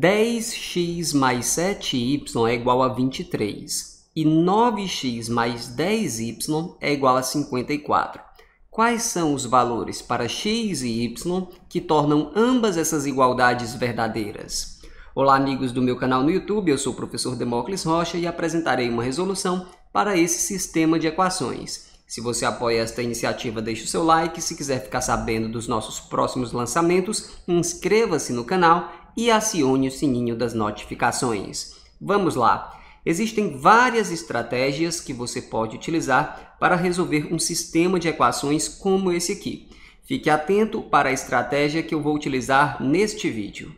10x mais 7y é igual a 23 e 9x mais 10y é igual a 54. Quais são os valores para x e y que tornam ambas essas igualdades verdadeiras? Olá, amigos do meu canal no YouTube, eu sou o professor Demócles Rocha e apresentarei uma resolução para esse sistema de equações. Se você apoia esta iniciativa, deixe o seu like. Se quiser ficar sabendo dos nossos próximos lançamentos, inscreva-se no canal e acione o sininho das notificações. Vamos lá! Existem várias estratégias que você pode utilizar para resolver um sistema de equações como esse aqui. Fique atento para a estratégia que eu vou utilizar neste vídeo.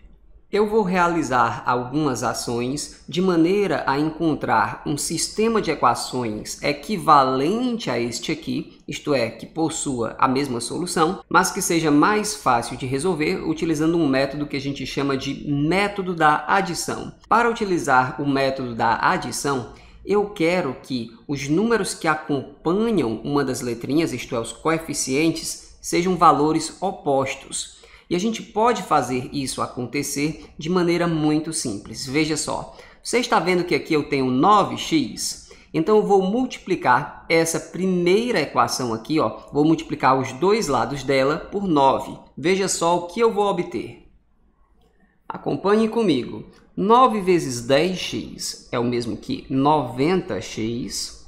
Eu vou realizar algumas ações de maneira a encontrar um sistema de equações equivalente a este aqui, isto é, que possua a mesma solução, mas que seja mais fácil de resolver utilizando um método que a gente chama de método da adição. Para utilizar o método da adição, eu quero que os números que acompanham uma das letrinhas, isto é, os coeficientes, sejam valores opostos. E a gente pode fazer isso acontecer de maneira muito simples. Veja só, você está vendo que aqui eu tenho 9x? Então eu vou multiplicar essa primeira equação aqui, ó, vou multiplicar os dois lados dela por 9. Veja só o que eu vou obter. Acompanhe comigo. 9 vezes 10x é o mesmo que 90x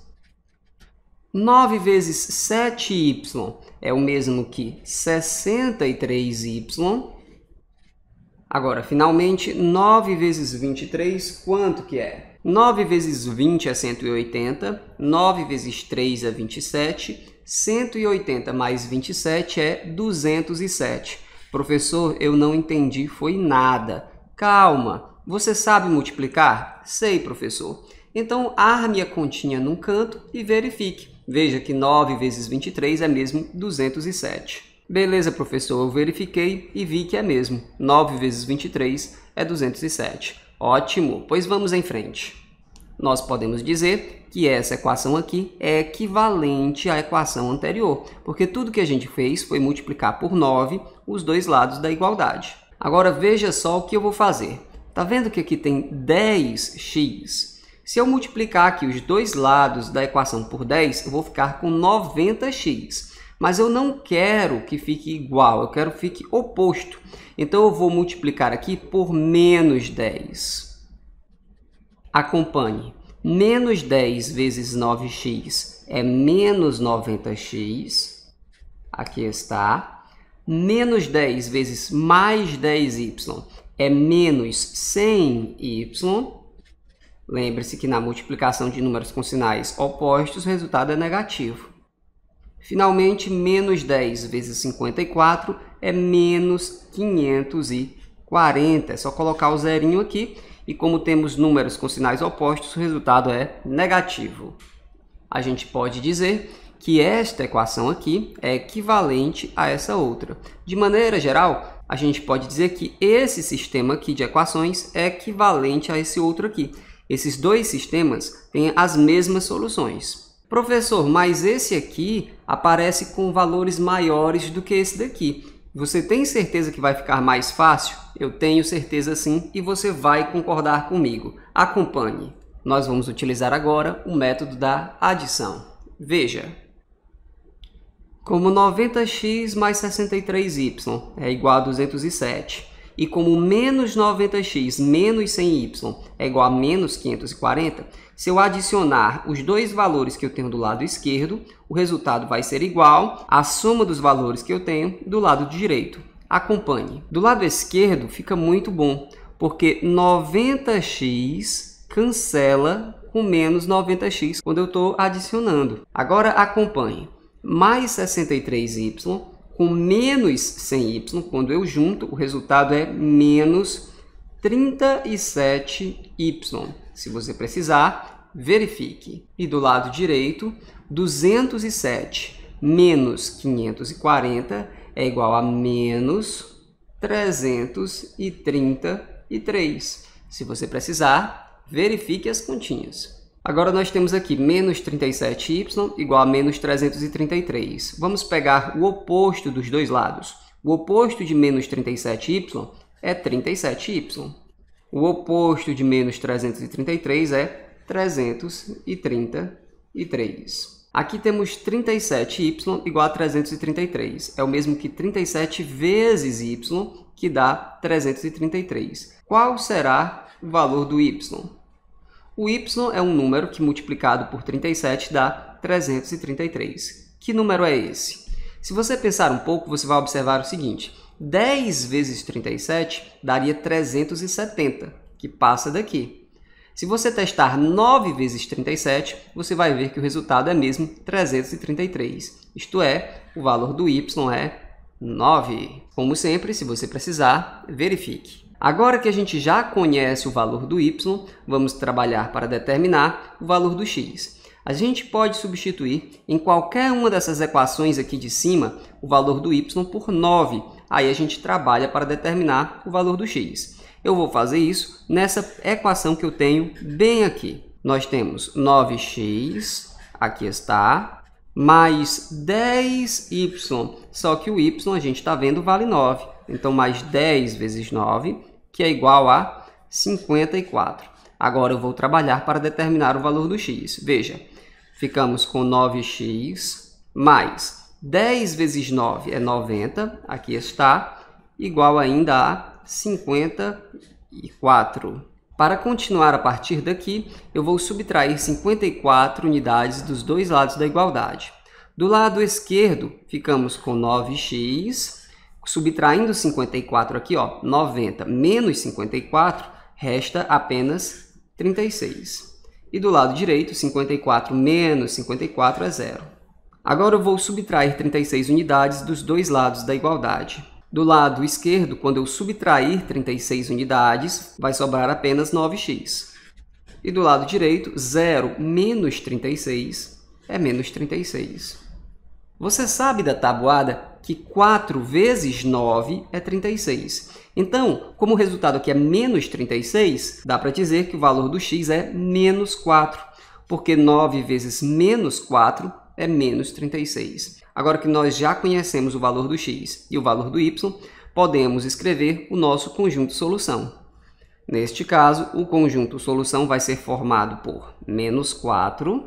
9 vezes 7y é o mesmo que 63y. Agora, finalmente, 9 vezes 23, quanto que é? 9 vezes 20 é 180, 9 vezes 3 é 27, 180 mais 27 é 207. Professor, eu não entendi, foi nada. Calma, você sabe multiplicar? Sei, professor. Então, arme a continha num canto e verifique. Veja que 9 vezes 23 é mesmo 207. Beleza, professor, eu verifiquei e vi que é mesmo. 9 vezes 23 é 207. Ótimo, pois vamos em frente. Nós podemos dizer que essa equação aqui é equivalente à equação anterior, porque tudo que a gente fez foi multiplicar por 9 os dois lados da igualdade. Agora veja só o que eu vou fazer. Está vendo que aqui tem 10x se eu multiplicar aqui os dois lados da equação por 10, eu vou ficar com 90x. Mas eu não quero que fique igual, eu quero que fique oposto. Então, eu vou multiplicar aqui por menos 10. Acompanhe. Menos 10 vezes 9x é menos 90x. Aqui está. Menos 10 vezes mais 10y é menos 100y. Lembre-se que na multiplicação de números com sinais opostos, o resultado é negativo. Finalmente, menos 10 vezes 54 é menos 540. É só colocar o zerinho aqui e como temos números com sinais opostos, o resultado é negativo. A gente pode dizer que esta equação aqui é equivalente a essa outra. De maneira geral, a gente pode dizer que esse sistema aqui de equações é equivalente a esse outro aqui. Esses dois sistemas têm as mesmas soluções. Professor, mas esse aqui aparece com valores maiores do que esse daqui. Você tem certeza que vai ficar mais fácil? Eu tenho certeza sim e você vai concordar comigo. Acompanhe. Nós vamos utilizar agora o método da adição. Veja, como 90x mais 63y é igual a 207 e como menos 90x menos 100y é igual a menos 540, se eu adicionar os dois valores que eu tenho do lado esquerdo, o resultado vai ser igual à soma dos valores que eu tenho do lado direito. Acompanhe. Do lado esquerdo fica muito bom, porque 90x cancela com menos 90x quando eu estou adicionando. Agora acompanhe. Mais 63y com menos 100y, quando eu junto, o resultado é menos 37y. Se você precisar, verifique. E do lado direito, 207 menos 540 é igual a menos 333. Se você precisar, verifique as continhas. Agora nós temos aqui menos 37y igual a menos 333. Vamos pegar o oposto dos dois lados. O oposto de menos 37y é 37y. O oposto de menos 333 é 333. Aqui temos 37y igual a 333. É o mesmo que 37 vezes y, que dá 333. Qual será o valor do y? O y é um número que multiplicado por 37 dá 333. Que número é esse? Se você pensar um pouco, você vai observar o seguinte: 10 vezes 37 daria 370, que passa daqui. Se você testar 9 vezes 37, você vai ver que o resultado é mesmo 333. Isto é, o valor do y é 9. Como sempre, se você precisar, verifique. Agora que a gente já conhece o valor do y, vamos trabalhar para determinar o valor do x. A gente pode substituir em qualquer uma dessas equações aqui de cima o valor do y por 9. Aí a gente trabalha para determinar o valor do x. Eu vou fazer isso nessa equação que eu tenho bem aqui. Nós temos 9x, aqui está, mais 10y, só que o y a gente está vendo vale 9 então mais 10 vezes 9, que é igual a 54. Agora eu vou trabalhar para determinar o valor do x. Veja, ficamos com 9x mais 10 vezes 9 é 90, aqui está, igual ainda a 54. Para continuar a partir daqui, eu vou subtrair 54 unidades dos dois lados da igualdade. Do lado esquerdo, ficamos com 9x Subtraindo 54 aqui, ó, 90 menos 54, resta apenas 36. E do lado direito, 54 menos 54 é zero. Agora eu vou subtrair 36 unidades dos dois lados da igualdade. Do lado esquerdo, quando eu subtrair 36 unidades, vai sobrar apenas 9x. E do lado direito, 0 menos 36 é menos 36. Você sabe da tabuada que 4 vezes 9 é 36. Então, como o resultado aqui é menos 36, dá para dizer que o valor do x é menos 4, porque 9 vezes menos 4 é menos 36. Agora que nós já conhecemos o valor do x e o valor do y, podemos escrever o nosso conjunto solução. Neste caso, o conjunto solução vai ser formado por menos 4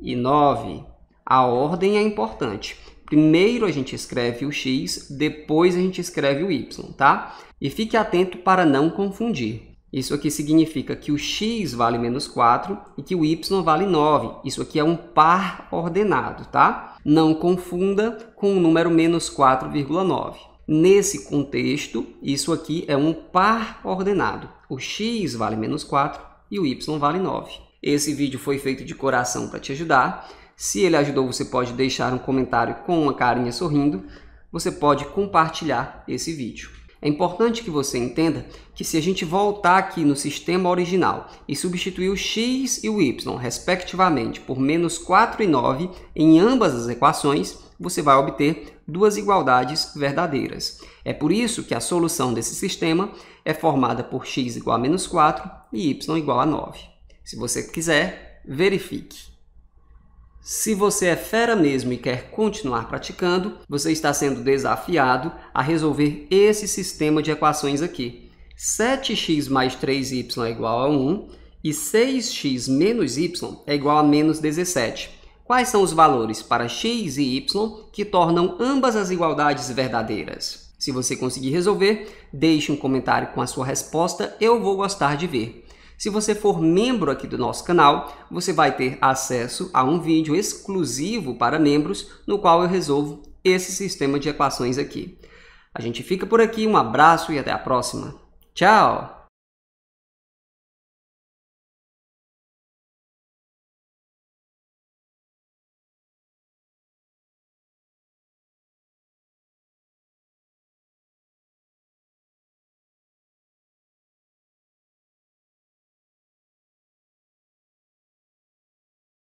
e 9. A ordem é importante. Primeiro a gente escreve o x, depois a gente escreve o y, tá? E fique atento para não confundir. Isso aqui significa que o x vale menos 4 e que o y vale 9. Isso aqui é um par ordenado, tá? Não confunda com o número menos 4,9. Nesse contexto, isso aqui é um par ordenado. O x vale menos 4 e o y vale 9. Esse vídeo foi feito de coração para te ajudar. Se ele ajudou, você pode deixar um comentário com uma carinha sorrindo. Você pode compartilhar esse vídeo. É importante que você entenda que se a gente voltar aqui no sistema original e substituir o x e o y, respectivamente, por menos 4 e 9 em ambas as equações, você vai obter duas igualdades verdadeiras. É por isso que a solução desse sistema é formada por x igual a menos 4 e y igual a 9. Se você quiser, verifique. Se você é fera mesmo e quer continuar praticando, você está sendo desafiado a resolver esse sistema de equações aqui. 7x mais 3y é igual a 1 e 6x menos y é igual a menos 17. Quais são os valores para x e y que tornam ambas as igualdades verdadeiras? Se você conseguir resolver, deixe um comentário com a sua resposta, eu vou gostar de ver. Se você for membro aqui do nosso canal, você vai ter acesso a um vídeo exclusivo para membros, no qual eu resolvo esse sistema de equações aqui. A gente fica por aqui, um abraço e até a próxima. Tchau!